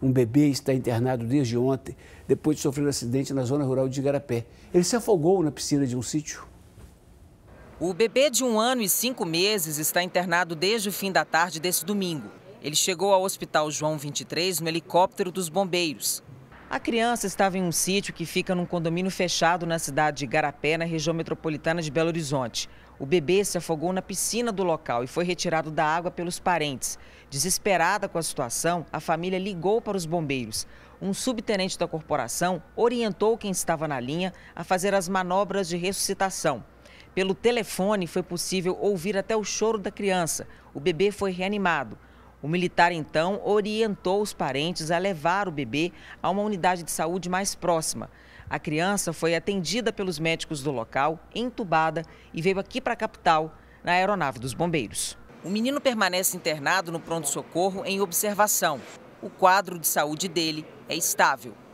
Um bebê está internado desde ontem, depois de sofrer um acidente na zona rural de Igarapé. Ele se afogou na piscina de um sítio. O bebê de um ano e cinco meses está internado desde o fim da tarde desse domingo. Ele chegou ao Hospital João 23 no helicóptero dos bombeiros. A criança estava em um sítio que fica num condomínio fechado na cidade de Garapé, na região metropolitana de Belo Horizonte. O bebê se afogou na piscina do local e foi retirado da água pelos parentes. Desesperada com a situação, a família ligou para os bombeiros. Um subtenente da corporação orientou quem estava na linha a fazer as manobras de ressuscitação. Pelo telefone foi possível ouvir até o choro da criança. O bebê foi reanimado. O militar então orientou os parentes a levar o bebê a uma unidade de saúde mais próxima. A criança foi atendida pelos médicos do local, entubada e veio aqui para a capital, na aeronave dos bombeiros. O menino permanece internado no pronto-socorro em observação. O quadro de saúde dele é estável.